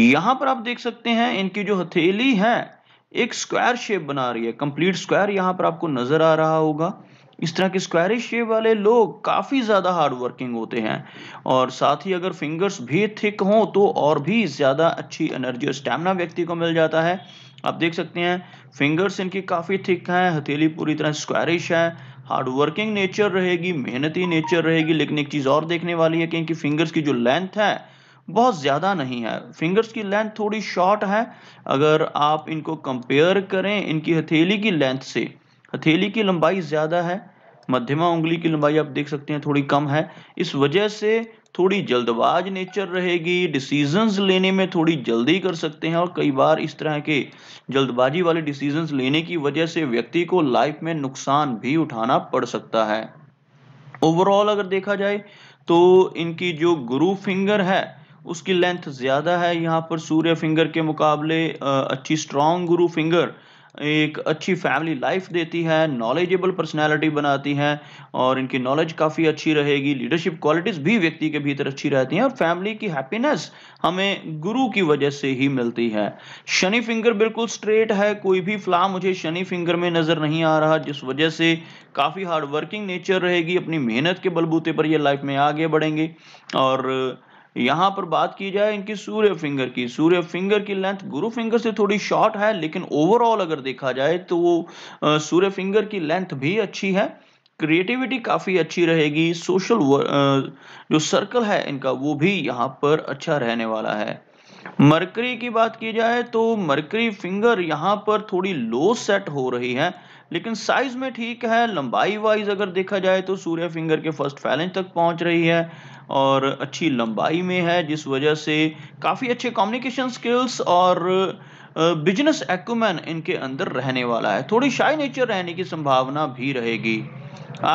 यहां पर आप देख सकते हैं इनकी जो हथेली है एक स्क्वायर शेप बना रही है कंप्लीट स्क्वायर यहां पर आपको नजर आ रहा होगा इस तरह के स्क्वायर शेप वाले लोग काफ़ी ज़्यादा हार्ड वर्किंग होते हैं और साथ ही अगर फिंगर्स भी थिक हो तो और भी ज़्यादा अच्छी एनर्जी और स्टेमिना व्यक्ति को मिल जाता है आप देख सकते हैं फिंगर्स इनकी काफ़ी थिक हैं हथेली पूरी तरह स्क्वायरिश है हार्ड वर्किंग नेचर रहेगी मेहनती नेचर रहेगी लेकिन एक चीज़ और देखने वाली है कि इनकी फिंगर्स की जो लेंथ है बहुत ज़्यादा नहीं है फिंगर्स की लेंथ थोड़ी शॉर्ट है अगर आप इनको कंपेयर करें इनकी हथेली की लेंथ से हथेली की लंबाई ज़्यादा है मध्यमा उंगली की लंबाई आप देख सकते हैं थोड़ी कम है इस वजह से थोड़ी जल्दबाज नेचर रहेगी डिसीजंस लेने में थोड़ी जल्दी कर सकते हैं और कई बार इस तरह के जल्दबाजी वाले डिसीजंस लेने की वजह से व्यक्ति को लाइफ में नुकसान भी उठाना पड़ सकता है ओवरऑल अगर देखा जाए तो इनकी जो गुरु फिंगर है उसकी लेंथ ज़्यादा है यहाँ पर सूर्य फिंगर के मुकाबले अच्छी स्ट्रॉन्ग गुरु फिंगर एक अच्छी फैमिली लाइफ देती है नॉलेजेबल पर्सनालिटी बनाती है और इनकी नॉलेज काफ़ी अच्छी रहेगी लीडरशिप क्वालिटीज़ भी व्यक्ति के भीतर अच्छी रहती हैं और फैमिली की हैप्पीनेस हमें गुरु की वजह से ही मिलती है शनि फिंगर बिल्कुल स्ट्रेट है कोई भी फ्ला मुझे शनि फिंगर में नज़र नहीं आ रहा जिस वजह से काफ़ी हार्डवर्किंग नेचर रहेगी अपनी मेहनत के बलबूते पर यह लाइफ में आगे बढ़ेंगे और यहाँ पर बात की जाए इनकी सूर्य फिंगर की सूर्य फिंगर की लेंथ गुरु फिंगर से थोड़ी शॉर्ट है लेकिन ओवरऑल अगर देखा जाए तो वो सूर्य फिंगर की लेंथ भी अच्छी है क्रिएटिविटी काफ़ी अच्छी रहेगी सोशल जो सर्कल है इनका वो भी यहाँ पर अच्छा रहने वाला है मरकरी की बात की जाए तो मरकरी फिंगर यहाँ पर थोड़ी लो सेट हो रही है लेकिन साइज में ठीक है लंबाई वाइज अगर देखा जाए तो सूर्य फिंगर के फर्स्ट फैलेंज तक पहुंच रही है और अच्छी लंबाई में है जिस वजह से काफ़ी अच्छे कम्युनिकेशन स्किल्स और बिजनेस एक्मैन इनके अंदर रहने वाला है थोड़ी शाई नेचर रहने की संभावना भी रहेगी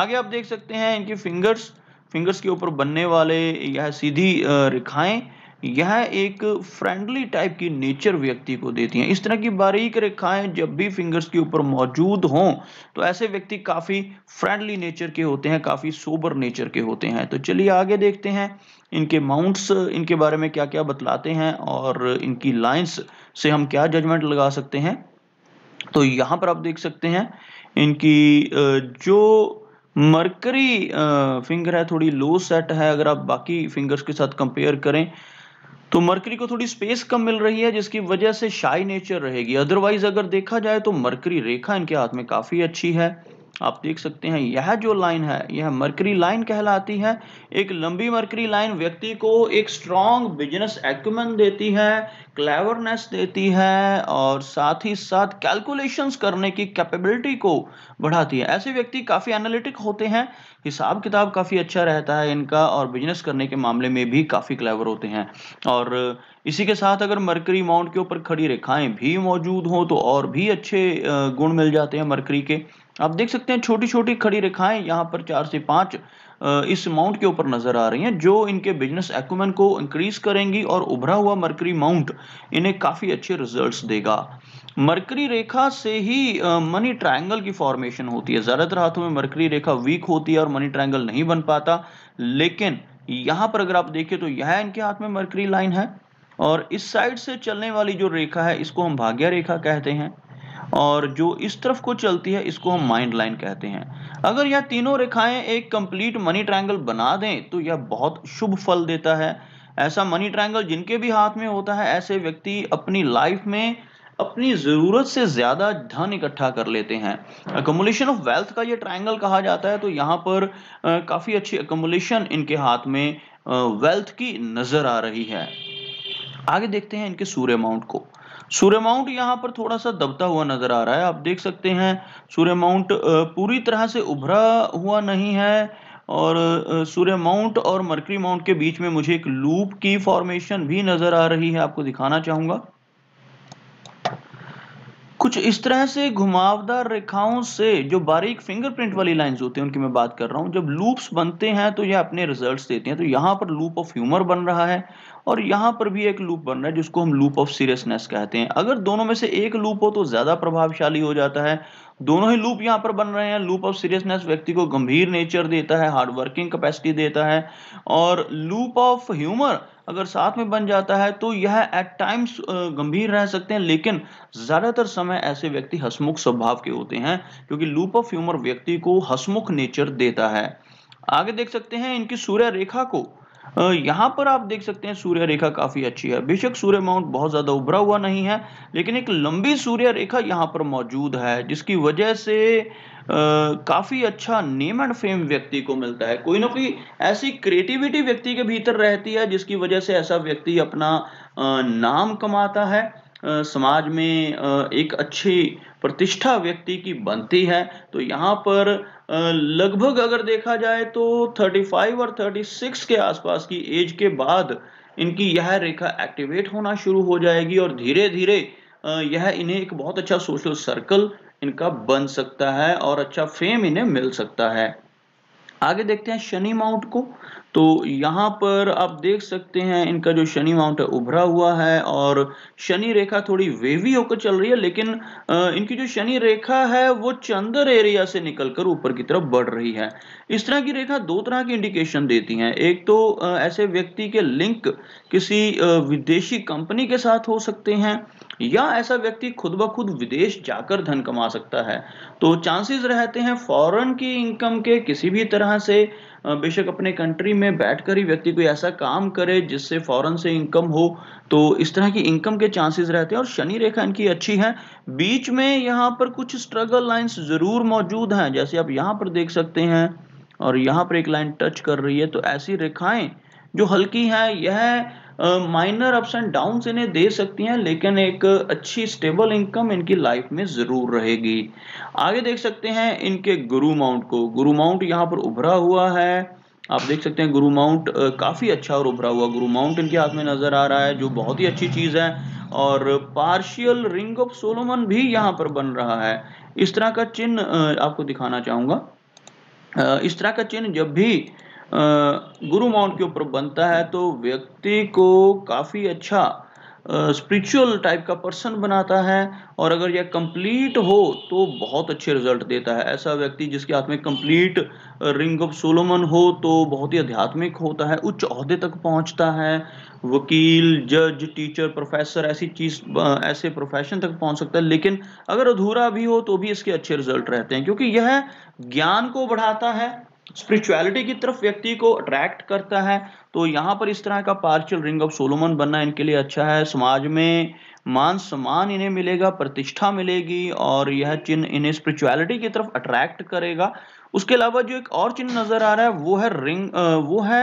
आगे आप देख सकते हैं इनके फिंगर्स फिंगर्स के ऊपर बनने वाले यह सीधी रेखाएं यह एक फ्रेंडली टाइप की नेचर व्यक्ति को देती हैं इस तरह की बारीक रेखाएं जब भी फिंगर्स के ऊपर मौजूद हों तो ऐसे व्यक्ति काफ़ी फ्रेंडली नेचर के होते हैं काफ़ी सोबर नेचर के होते हैं तो चलिए आगे देखते हैं इनके माउंट्स इनके बारे में क्या क्या बतलाते हैं और इनकी लाइन्स से हम क्या जजमेंट लगा सकते हैं तो यहाँ पर आप देख सकते हैं इनकी जो मरकरी फिंगर है थोड़ी लो सेट है अगर आप बाकी फिंगर्स के साथ कंपेयर करें तो मरकरी को थोड़ी स्पेस कम मिल रही है जिसकी वजह से शाई नेचर रहेगी अदरवाइज अगर देखा जाए तो मरकरी रेखा इनके हाथ में काफी अच्छी है आप देख सकते हैं यह जो लाइन है यह मरकरी लाइन कहलाती है एक लंबी मरकरी लाइन व्यक्ति को एक स्ट्रॉन्ग बिजनेस एक्यूमेंट देती है क्लेवरनेस देती है और साथ ही साथ कैलकुलेशंस करने की कैपेबिलिटी को बढ़ाती है ऐसे व्यक्ति काफ़ी एनालिटिक होते हैं हिसाब किताब काफ़ी अच्छा रहता है इनका और बिजनेस करने के मामले में भी काफ़ी क्लेवर होते हैं और इसी के साथ अगर मरकरी माउंट के ऊपर खड़ी रेखाएं भी मौजूद हों तो और भी अच्छे गुण मिल जाते हैं मरकरी के आप देख सकते हैं छोटी छोटी खड़ी रेखाएं यहाँ पर चार से पाँच इस माउंट के ऊपर नजर आ रही हैं जो इनके बिजनेस एक्यूमेन को इंक्रीज करेंगी और उभरा हुआ मरकरी माउंट इन्हें काफ़ी अच्छे रिजल्ट्स देगा मरकरी रेखा से ही मनी ट्रायंगल की फॉर्मेशन होती है ज़्यादातर हाथों में मरकरी रेखा वीक होती है और मनी ट्रायंगल नहीं बन पाता लेकिन यहां पर अगर आप देखें तो यह इनके हाथ में मरकरी लाइन है और इस साइड से चलने वाली जो रेखा है इसको हम भाग्य रेखा कहते हैं और जो इस तरफ को चलती है इसको हम माइंड लाइन कहते हैं अगर यह तीनों रेखाएं एक कंप्लीट मनी ट्रायंगल बना दें तो यह बहुत शुभ फल देता है ऐसा मनी ट्रायंगल जिनके भी हाथ में होता है ऐसे व्यक्ति अपनी लाइफ में अपनी ज़रूरत से ज़्यादा धन इकट्ठा कर लेते हैं अकोमोलेशन ऑफ वेल्थ का ये ट्रायंगल कहा जाता है तो यहाँ पर काफ़ी अच्छी अकोमोलेशन इनके हाथ में वेल्थ की नज़र आ रही है आगे देखते हैं इनके सूर्य अमाउंट को सूर्य माउंट यहाँ पर थोड़ा सा दबता हुआ नजर आ रहा है आप देख सकते हैं सूर्य माउंट पूरी तरह से उभरा हुआ नहीं है और सूर्य माउंट और मर्करी माउंट के बीच में मुझे एक लूप की फॉर्मेशन भी नजर आ रही है आपको दिखाना चाहूंगा कुछ इस तरह से घुमावदार रेखाओं से जो बारीक फिंगरप्रिंट वाली लाइंस होती हैं उनकी मैं बात कर रहा हूं जब लूप्स बनते हैं तो ये अपने रिजल्ट्स देते हैं तो यहाँ पर लूप ऑफ ह्यूमर बन रहा है और यहाँ पर भी एक लूप बन रहा है जिसको हम लूप ऑफ सीरियसनेस कहते हैं अगर दोनों में से एक लूप हो तो ज़्यादा प्रभावशाली हो जाता है दोनों ही लूप यहाँ पर बन रहे हैं लूप ऑफ सीरियसनेस व्यक्ति को गंभीर नेचर देता है हार्ड वर्किंग कैपेसिटी देता है और लूप ऑफ ह्यूमर अगर साथ में बन जाता है तो यह एट टाइम्स गंभीर रह सकते हैं लेकिन ज्यादातर समय ऐसे व्यक्ति हसमुख स्वभाव के होते हैं क्योंकि लूप ऑफ ह्यूमर व्यक्ति को हसमुख नेचर देता है आगे देख सकते हैं इनकी सूर्य रेखा को यहाँ पर आप देख सकते हैं सूर्य रेखा काफी अच्छी है बेशक सूर्य माउंट बहुत ज्यादा उभरा हुआ नहीं है लेकिन एक लंबी सूर्य रेखा यहाँ पर मौजूद है जिसकी वजह से काफ़ी अच्छा नेम एंड फेम व्यक्ति को मिलता है कोई ना कोई ऐसी क्रिएटिविटी व्यक्ति के भीतर रहती है जिसकी वजह से ऐसा व्यक्ति अपना नाम कमाता है समाज में एक अच्छी प्रतिष्ठा व्यक्ति की बनती है तो यहाँ पर लगभग अगर देखा जाए तो 35 और 36 के आसपास की एज के बाद इनकी यह रेखा एक्टिवेट होना शुरू हो जाएगी और धीरे धीरे यह इन्हें एक बहुत अच्छा सोशल सर्कल इनका बन सकता है और अच्छा फेम इन्हें मिल सकता है आगे देखते हैं शनि माउंट को तो यहाँ पर आप देख सकते हैं इनका जो शनि माउंट है उभरा हुआ है और शनि रेखा थोड़ी वेवी होकर चल रही है लेकिन इनकी जो शनि रेखा है वो चंदर एरिया से निकलकर ऊपर की तरफ बढ़ रही है इस तरह की रेखा दो तरह की इंडिकेशन देती हैं एक तो ऐसे व्यक्ति के लिंक किसी विदेशी कंपनी के साथ हो सकते हैं या ऐसा व्यक्ति खुद ब खुद विदेश जाकर धन कमा सकता है तो चांसेस रहते हैं फॉरेन की इनकम के किसी भी तरह से बेशक अपने कंट्री में बैठकर ही व्यक्ति कोई ऐसा काम करे जिससे फॉरेन से इनकम हो तो इस तरह की इनकम के चांसेस रहते हैं और शनि रेखा इनकी अच्छी है बीच में यहाँ पर कुछ स्ट्रगल लाइन्स जरूर मौजूद हैं जैसे आप यहाँ पर देख सकते हैं और यहाँ पर एक लाइन टच कर रही है तो ऐसी रेखाएं जो हल्की हैं यह माइनर अप्स एंड डाउन इन्हें दे सकती हैं लेकिन एक अच्छी स्टेबल इनकम इनकी लाइफ में ज़रूर रहेगी आगे देख सकते हैं इनके गुरु माउंट को गुरु माउंट यहाँ पर उभरा हुआ है आप देख सकते हैं गुरु माउंट काफ़ी अच्छा और उभरा हुआ गुरु माउंट इनके हाथ में नज़र आ रहा है जो बहुत ही अच्छी चीज़ है और पार्शियल रिंग ऑफ सोलोमन भी यहाँ पर बन रहा है इस तरह का चिन्ह आपको दिखाना चाहूंगा इस तरह का चिन्ह जब भी गुरु माउंट के ऊपर बनता है तो व्यक्ति को काफ़ी अच्छा स्पिरिचुअल टाइप का पर्सन बनाता है और अगर यह कंप्लीट हो तो बहुत अच्छे रिजल्ट देता है ऐसा व्यक्ति जिसके हाथ में कंप्लीट रिंग ऑफ सोलोमन हो तो बहुत ही आध्यात्मिक होता है उच्च अहदे तक पहुंचता है वकील जज टीचर प्रोफेसर ऐसी चीज ऐसे प्रोफेशन तक पहुंच सकता है लेकिन अगर अधूरा भी हो तो भी इसके अच्छे रिजल्ट रहते हैं क्योंकि यह ज्ञान को बढ़ाता है स्पिरिचुअलिटी की तरफ व्यक्ति को अट्रैक्ट करता है तो यहाँ पर इस तरह का पार्शियल रिंग ऑफ सोलोमन बनना इनके लिए अच्छा है समाज में मान सम्मान इन्हें मिलेगा प्रतिष्ठा मिलेगी और यह चिन्ह इन्हें स्पिरिचुअलिटी की तरफ अट्रैक्ट करेगा उसके अलावा जो एक और चिन्ह नजर आ रहा है वो है रिंग वो है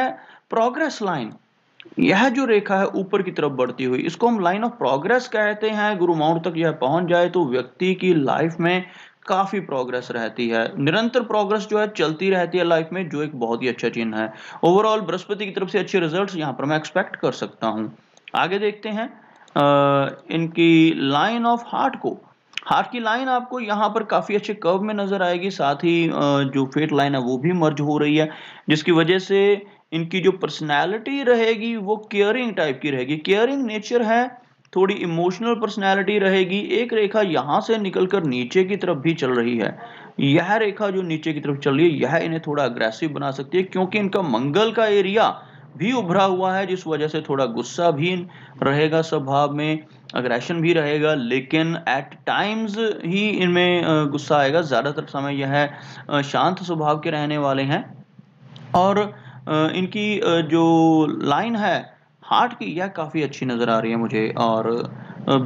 प्रोग्रेस लाइन यह जो रेखा है ऊपर की तरफ बढ़ती हुई इसको हम लाइन ऑफ प्रोग्रेस कहते हैं गुरु माउंट तक यह पहुंच जाए तो व्यक्ति की लाइफ में काफ़ी प्रोग्रेस रहती है निरंतर प्रोग्रेस जो है चलती रहती है लाइफ में जो एक बहुत ही अच्छा चिन्ह है ओवरऑल बृहस्पति की तरफ से अच्छे रिजल्ट यहाँ पर मैं एक्सपेक्ट कर सकता हूँ आगे देखते हैं आ, इनकी लाइन ऑफ हार्ट को हार्ट की लाइन आपको यहाँ पर काफ़ी अच्छे कर्व में नजर आएगी साथ ही जो फेट लाइन है वो भी मर्ज हो रही है जिसकी वजह से इनकी जो पर्सनैलिटी रहेगी वो केयरिंग टाइप की रहेगी केयरिंग नेचर है थोड़ी इमोशनल पर्सनैलिटी रहेगी एक रेखा यहाँ से निकल नीचे की तरफ भी चल रही है यह रेखा जो नीचे की तरफ चल रही है यह इन्हें थोड़ा अग्रेसिव बना सकती है क्योंकि इनका मंगल का एरिया भी उभरा हुआ है जिस वजह से थोड़ा गुस्सा भी रहेगा स्वभाव में अग्रेशन भी रहेगा लेकिन एट टाइम्स ही इनमें गुस्सा आएगा ज़्यादातर समय यह शांत स्वभाव के रहने वाले हैं और इनकी जो लाइन है हार्ट की यह काफ़ी अच्छी नज़र आ रही है मुझे और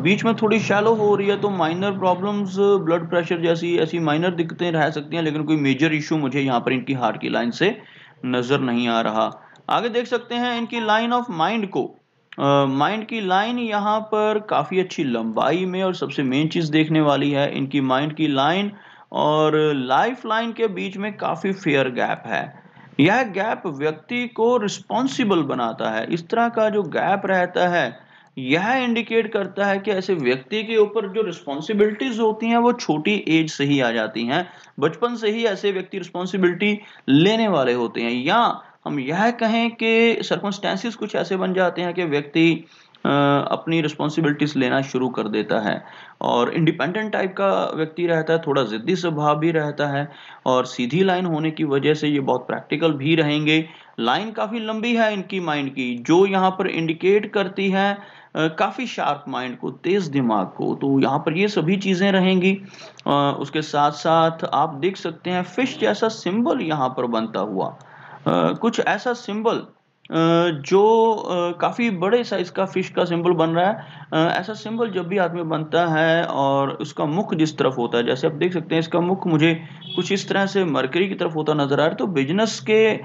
बीच में थोड़ी शैलो हो रही है तो माइनर प्रॉब्लम्स ब्लड प्रेशर जैसी ऐसी माइनर दिक्कतें रह सकती हैं लेकिन कोई मेजर इशू मुझे यहाँ पर इनकी हार्ट की लाइन से नज़र नहीं आ रहा आगे देख सकते हैं इनकी लाइन ऑफ माइंड को माइंड uh, की लाइन यहाँ पर काफ़ी अच्छी लंबाई में और सबसे मेन चीज़ देखने वाली है इनकी माइंड की लाइन और लाइफ लाइन के बीच में काफ़ी फेयर गैप है यह गैप व्यक्ति को रिस्पॉन्सिबल बनाता है इस तरह का जो गैप रहता है यह इंडिकेट करता है कि ऐसे व्यक्ति के ऊपर जो रिस्पॉन्सिबिलिटीज होती हैं वो छोटी एज से ही आ जाती हैं बचपन से ही ऐसे व्यक्ति रिस्पॉन्सिबिलिटी लेने वाले होते हैं या हम यह कहें कि सर्कमस्टेंसेस कुछ ऐसे बन जाते हैं कि व्यक्ति अपनी रिस्पॉन्सिबिलिटीज लेना शुरू कर देता है और इंडिपेंडेंट टाइप का व्यक्ति रहता है थोड़ा ज़िद्दी स्वभाव भी रहता है और सीधी लाइन होने की वजह से ये बहुत प्रैक्टिकल भी रहेंगे लाइन काफ़ी लंबी है इनकी माइंड की जो यहाँ पर इंडिकेट करती है काफ़ी शार्प माइंड को तेज़ दिमाग को तो यहाँ पर ये सभी चीज़ें रहेंगी उसके साथ साथ आप देख सकते हैं फिश जैसा सिंबल यहाँ पर बनता हुआ कुछ ऐसा सिंबल जो काफ़ी बड़े साइज़ का फिश का सिंबल बन रहा है ऐसा सिंबल जब भी हाथ में बनता है और उसका मुख जिस तरफ होता है जैसे आप देख सकते हैं इसका मुख मुझे कुछ इस तरह से मरकरी की तरफ होता नज़र आ रहा है तो बिजनेस के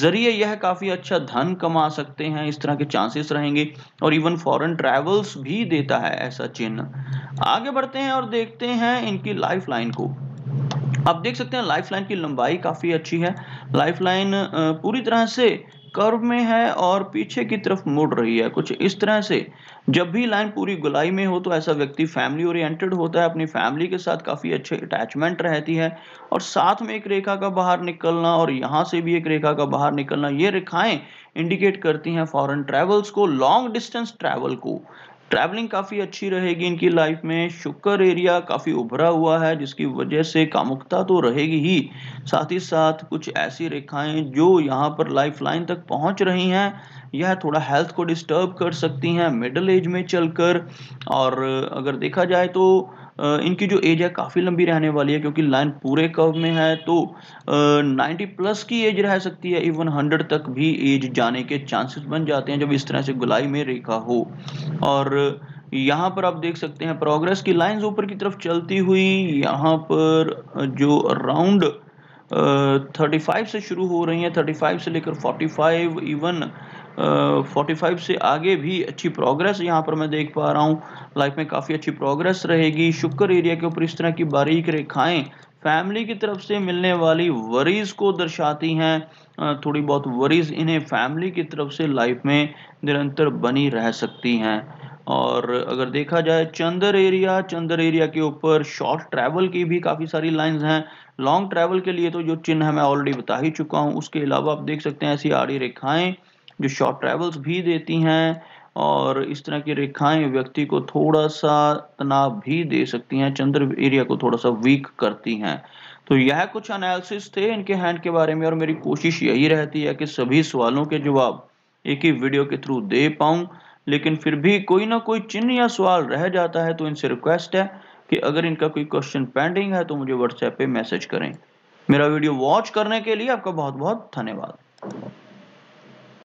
ज़रिए यह काफ़ी अच्छा धन कमा सकते हैं इस तरह के चांसेस रहेंगे और इवन फॉरन ट्रैवल्स भी देता है ऐसा चिन्ह आगे बढ़ते हैं और देखते हैं इनकी लाइफ लाइन को आप देख सकते हैं लाइफ लाइन की लंबाई काफ़ी अच्छी है लाइफ लाइन पूरी तरह से कर्व में है और पीछे की तरफ मुड़ रही है कुछ इस तरह से जब भी लाइन पूरी गुलाई में हो तो ऐसा व्यक्ति फैमिली ओरिएंटेड होता है अपनी फैमिली के साथ काफ़ी अच्छे अटैचमेंट रहती है और साथ में एक रेखा का बाहर निकलना और यहाँ से भी एक रेखा का बाहर निकलना ये रेखाएं इंडिकेट करती हैं फॉरेन ट्रेवल्स को लॉन्ग डिस्टेंस ट्रैवल को ट्रैवलिंग काफ़ी अच्छी रहेगी इनकी लाइफ में शुक्र एरिया काफ़ी उभरा हुआ है जिसकी वजह से कामुकता तो रहेगी ही साथ ही साथ कुछ ऐसी रेखाएं जो यहाँ पर लाइफ लाइन तक पहुँच रही हैं यह थोड़ा हेल्थ को डिस्टर्ब कर सकती हैं मिडल एज में चलकर और अगर देखा जाए तो इनकी जो एज है काफ़ी लंबी रहने वाली है क्योंकि लाइन पूरे कर्व में है तो नाइन्टी प्लस की एज रह सकती है इवन हंड्रेड तक भी एज जाने के चांसेस बन जाते हैं जब इस तरह से गुलाई में रेखा हो और यहाँ पर आप देख सकते हैं प्रोग्रेस की लाइंस ऊपर की तरफ चलती हुई यहाँ पर जो राउंड थर्टी फाइव से शुरू हो रही है थर्टी फाइव से लेकर फोर्टी फाइव इवन 45 से आगे भी अच्छी प्रोग्रेस यहाँ पर मैं देख पा रहा हूँ लाइफ में काफ़ी अच्छी प्रोग्रेस रहेगी शुक्र एरिया के ऊपर इस तरह की बारीक रेखाएं फैमिली की तरफ से मिलने वाली वरीज को दर्शाती हैं थोड़ी बहुत वरीज इन्हें फैमिली की तरफ से लाइफ में निरंतर बनी रह सकती हैं और अगर देखा जाए चंदर एरिया चंदर एरिया के ऊपर शॉर्ट ट्रैवल की भी काफ़ी सारी लाइंस हैं लॉन्ग ट्रैवल के लिए तो जो चिन्ह है मैं ऑलरेडी बता ही चुका हूँ उसके अलावा आप देख सकते हैं ऐसी आड़ी रेखाएं जो शॉर्ट ट्रेवल्स भी देती हैं और इस तरह की रेखाएं व्यक्ति को थोड़ा सा तनाव भी दे सकती हैं चंद्र एरिया को थोड़ा सा वीक करती हैं तो यह कुछ एनालिसिस थे इनके हैंड के बारे में और मेरी कोशिश यही रहती है कि सभी सवालों के जवाब एक ही वीडियो के थ्रू दे पाऊं लेकिन फिर भी कोई ना कोई चिन्ह या सवाल रह जाता है तो इनसे रिक्वेस्ट है कि अगर इनका कोई क्वेश्चन पेंडिंग है तो मुझे व्हाट्सएप पे मैसेज करें मेरा वीडियो वॉच करने के लिए आपका बहुत बहुत धन्यवाद